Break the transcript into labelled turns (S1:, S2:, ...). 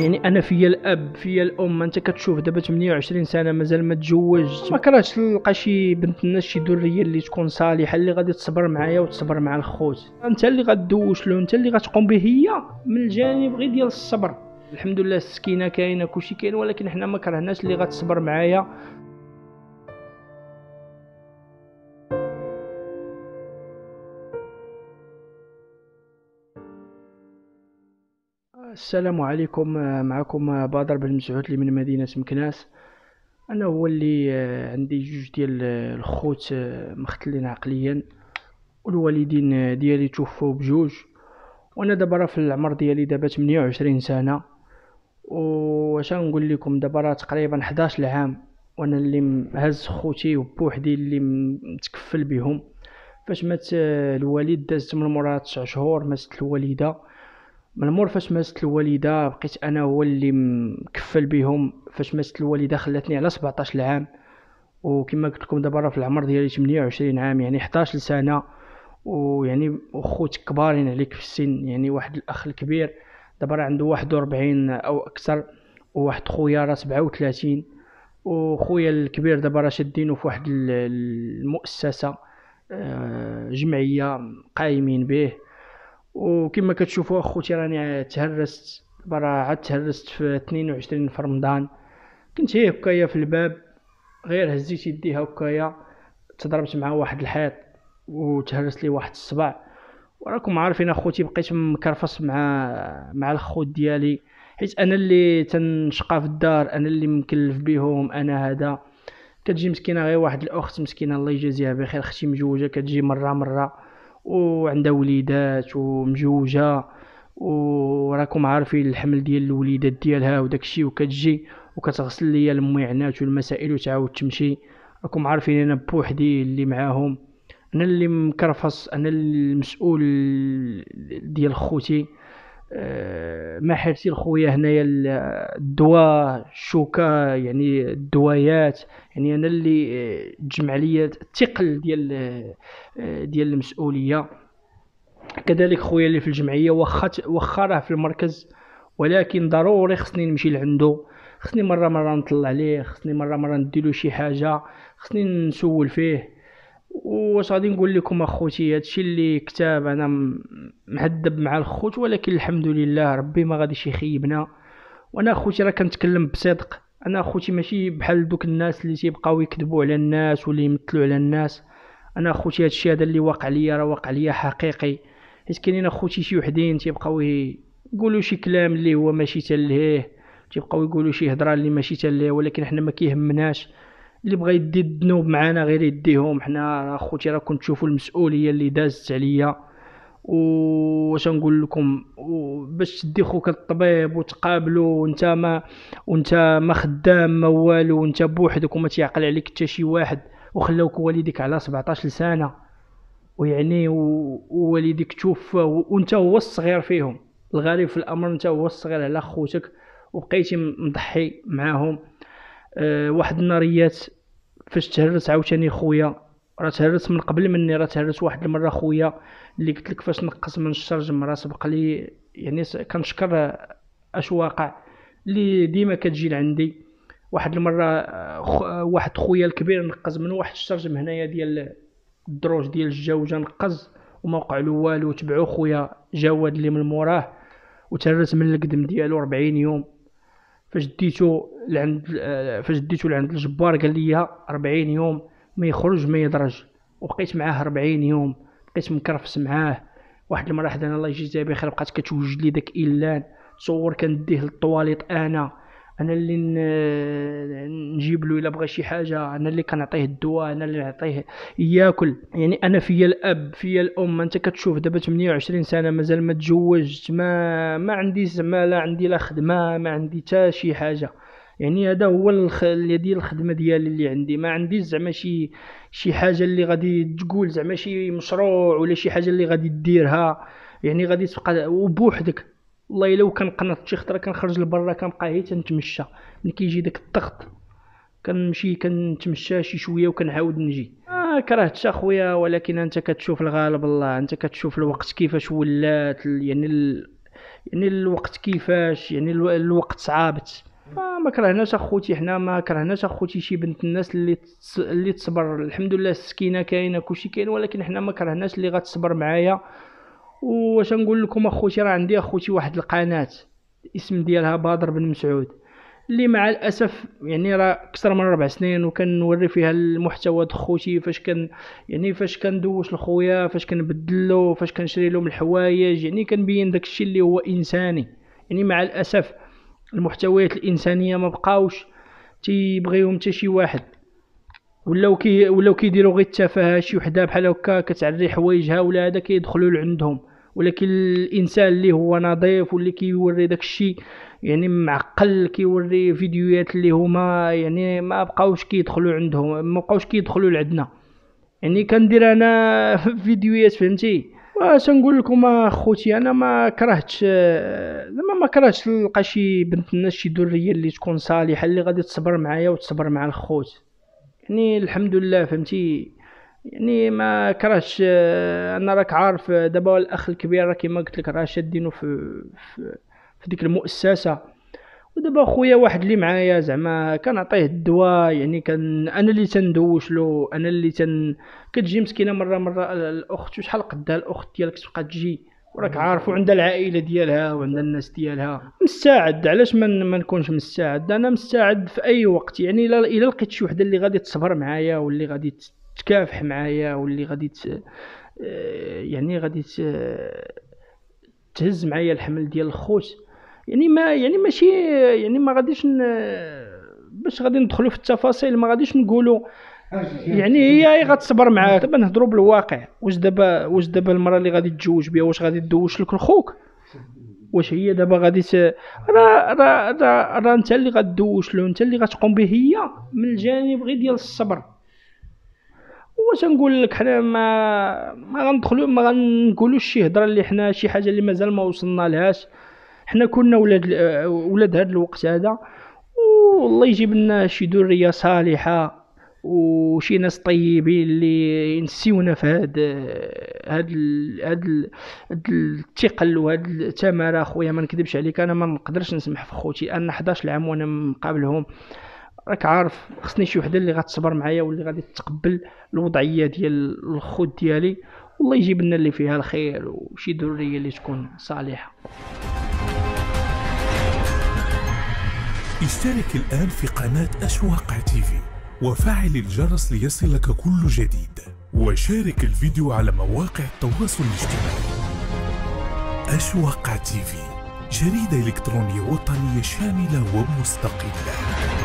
S1: يعني انا فيا الاب فيا الام انت كتشوف دابا 28 سنه مازال ما تزوجت ما كرهتش نلقى شي بنت الناس شي دريه اللي تكون صالحه اللي غادي تصبر معايا وتصبر مع الخوت انت اللي غدوش له انت اللي غتقوم به هي من الجانب غير ديال الصبر الحمد لله السكينه كاينه كلشي كاين ولكن حنا ما كرهناش اللي غتصبر معايا السلام عليكم آه، معكم آه، بدر بن مسعود من مدينة مكناس أنا هو اللي آه، عندي جوج ديال الخوت مختلين عقليا والوالدين ديالي توفوا بجوج وانا دابا راه في العمر ديالي دابا 28 سنه واش نقول لكم دابا راه تقريبا 11 عام وانا اللي هز خوتي وبوحدي اللي متكفل بهم فاش مات الوالد دازت من مورا 9 شهور ماتت الوالده من مور فاش ماتت الوالده بقيت انا هو اللي مكفل بهم فاش ماتت الوالده خلاتني على 17 عام وكما قلت لكم دابا راه في العمر ديالي 28 عام يعني 11 سنه ويعني وخوت كبارين عليك في السن يعني واحد الاخ الكبير دابا راه عنده 41 او اكثر وواحد خويا راه 37 وخويا الكبير دابا راه شادينو في واحد المؤسسه آه، جمعيه قايمين به وكما كتشوفوا اخوتي راني تهرست برا عاد تهرست في 22 في رمضان كنت هي هكايا في الباب غير هزيت يدي هكايا تضربت مع واحد الحيط وتهرس لي واحد الصبع وراكم عارفين اخوتي بقيت مكرفص مع مع الخوت ديالي حيت انا اللي تنشقى في الدار انا اللي مكلف بهم انا هذا كتجي مسكينه غير واحد الاخت مسكينه الله يجازيها بخير اختي مجوجه كتجي مره مره وعندها وليدات ومجوجه وراكم عارفين الحمل ديال الوليدات ديالها وداكشي وكتجي وكتغسل ليا الميعنات والمسائل وتعاود تمشي راكم عارفين انا بوحدي اللي معاهم انا اللي مكرفص انا المسؤول ديال خوتي آه، ما حارسين خويا هنايا الدواء الشوكه يعني الدوايات يعني انا اللي تجمع ليا الثقل ديال ديال المسؤوليه كذلك خويا اللي في الجمعيه واخا واخا راه في المركز ولكن ضروري خصني نمشي لعندو خصني مره مره نطلع عليه خصني مره مره نديرو شي حاجه خصني نسول فيه واش غادي نقول لكم اخوتي هادشي اللي كتاب انا محدب مع الخوت ولكن الحمد لله ربي ما غاديش يخيبنا وانا اخوتي راه كنتكلم بصدق انا اخوتي ماشي بحال دوك الناس اللي تيبقاو يكذبوا على الناس واللي يمثلوا على الناس انا اخوتي هادشي هذا اللي واقع ليا راه واقع ليا حقيقي حيت كاينين اخوتي شي وحدين تيبقاو يقولوا شي كلام اللي هو ماشي تلهيه تيبقاو يقولوا شي هضره اللي ماشي تلهيه ولكن حنا ما كيهمناش اللي بغى يدي الذنوب معانا غير يديهم حنا اخوتي راكم تشوفوا المسؤوليه اللي دازت عليا واش نقول لكم باش تدي خوك للطبيب وتقابلو وانت ما وانت ما خدام ما والو وانت بوحدك وما تيعقل عليك حتى شي واحد وخلاوك والديك على 17 سنه ويعني ووالديك تشوف وانت هو الصغير فيهم الغريب في الامر انت هو الصغير على خوتك وبقيتي مضحي معاهم آه، واحد الناريات فاش تهرس عاوتاني خويا راه تهرس من قبل مني راه تهرس واحد المره خويا اللي قلت لك فاش نقص من الشرجم راه سبق لي يعني كنشكر اش واقع اللي ديما كتجي لعندي واحد المره آه، خو آه، واحد خويا الكبير نقز من واحد الشرجم هنايا ديال الدروج ديال الجوجه نقز وما وقع له والو تبعو خويا جواد اللي من موراه وتهرس من القدم ديالو 40 يوم فاش ديتو لعند آه، فاش ديتو لعند الجبار قال لي 40 يوم ما يخرج ما يدرج وبقيت معاه 40 يوم بقيت مكرفس معاه واحد المره حدا الله يجزيه بخير بقات كتوجد لي داك الان تصور كنديه للطواليط انا انا اللي نجيب له الا بغى شي حاجه انا اللي كنعطيه الدواء انا اللي نعطيه ياكل يعني انا فيا الاب فيا الام انت كتشوف دابا 28 سنه مازال ما تزوجت ما ما عندي زعما لا عندي لا خدمه ما عندي حتى شي حاجه يعني هذا هو الخ... ديال الخدمه ديالي اللي عندي ما عندي زعما شي شي حاجه اللي غادي تقول زعما شي مشروع ولا شي حاجه اللي غادي ديرها يعني غادي تبقى وبوحدك والله الا كنقنط شي خطره كنخرج لبرا كنبقى غير تنتمشى ملي كيجي داك الضغط كنمشي كنتمشى شي شويه وكنعاود نجي آه كرهتش اخويا ولكن انت كتشوف الغالب الله انت كتشوف الوقت كيفاش ولات يعني ال... يعني الوقت كيفاش يعني الو... الوقت صعابت آه ما كرهناش اخوتي حنا ما كرهناش اخوتي شي بنت الناس اللي تص... اللي تصبر الحمد لله السكينه كاينه كلشي كاين ولكن حنا ما كرهناش اللي غتصبر معايا واش نقول لكم اخوتي راه عندي اخوتي واحد القناه الاسم ديالها بدر بن مسعود اللي مع الاسف يعني راه اكثر من ربع سنين وكنوري فيها المحتوى د خوتي فاش كان يعني فاش كندوش لخويا فاش كنبدل له فاش كنشري لهم الحوايج يعني كنبين داكشي اللي هو انساني يعني مع الاسف المحتويات الانسانيه ما بقاوش تيبغيهم حتى شي واحد ولاو كي ولاو كيديروا غير التفاهه شي وحده بحال هكا كتعري حوايجها ولا هذا كيدخلوا لعندهم ولكن الانسان اللي هو نظيف واللي كيوري داك الشيء يعني معقل كيوري فيديوهات اللي هما يعني ما بقاوش كيدخلوا عندهم ما بقاوش كيدخلوا لعندنا يعني كندير انا فيديوهات فهمتي واش نقول لكم اخوتي انا ما كرهتش زعما ما كرهتش نلقى شي بنت الناس شي دريه اللي تكون صالحه اللي غادي تصبر معايا وتصبر مع الخوت يعني الحمد لله فهمتي يعني ما كرهش آه، انا راك عارف آه، دابا الاخ الكبير راه كيما قلت لك راه شادينو في في, في ديك المؤسسه ودابا خويا واحد اللي معايا زعما كنعطيه الدواء يعني كان انا اللي تندوش له انا اللي تن كتجي مسكينه مره مره الاخت شحال قدها الاخت ديالك تبقى تجي وراك عارف وعندها العائله ديالها وعندها الناس ديالها مستعد علاش ما نكونش مستعد انا مستعد في اي وقت يعني الا لقيت شي وحده اللي غادي تصبر معايا واللي غادي تكافح معايا واللي غادي ت... آه، يعني غادي ت... تهز معايا الحمل ديال الخوت يعني ما يعني ماشي يعني ما غاديش ن... باش غادي ندخلوا في التفاصيل ما غاديش نقولوا يعني هي هي غتصبر معاك دابا نهضروا بالواقع واش دابا واش دابا المراه اللي غادي تجوج بها واش غادي تدوش لك الخوك واش هي دابا غادي ت... راه راه راه را انت اللي غادوش له انت اللي غتقوم به هي من الجانب غير ديال الصبر واش نقول لك حنا ما ما غندخلو ما غنقولوش شي هضره اللي حنا شي حاجه اللي مازال ما وصلنا لهاش حنا كنا ولاد ولاد هذا الوقت هذا والله يجيب لنا شي ذريه صالحه وشي ناس طيبين اللي ينسيونا في هاد هاد هاد, هاد الثقل وهاد التماره خويا ما نكذبش عليك انا ما نقدرش نسمح في خوتي انا 11 عام وانا مقابلهم راك عارف خصني شي وحده اللي غتصبر معايا واللي غادي تتقبل الوضعيه ديال الخوت ديالي والله يجيب لنا اللي فيها الخير وشي ذريه اللي تكون صالحه اشترك الان في قناه اشواق تيفي وفعل الجرس ليصلك كل جديد وشارك الفيديو على مواقع التواصل الاجتماعي اشواق تيفي جريده الكترونيه وطنيه شامله ومستقله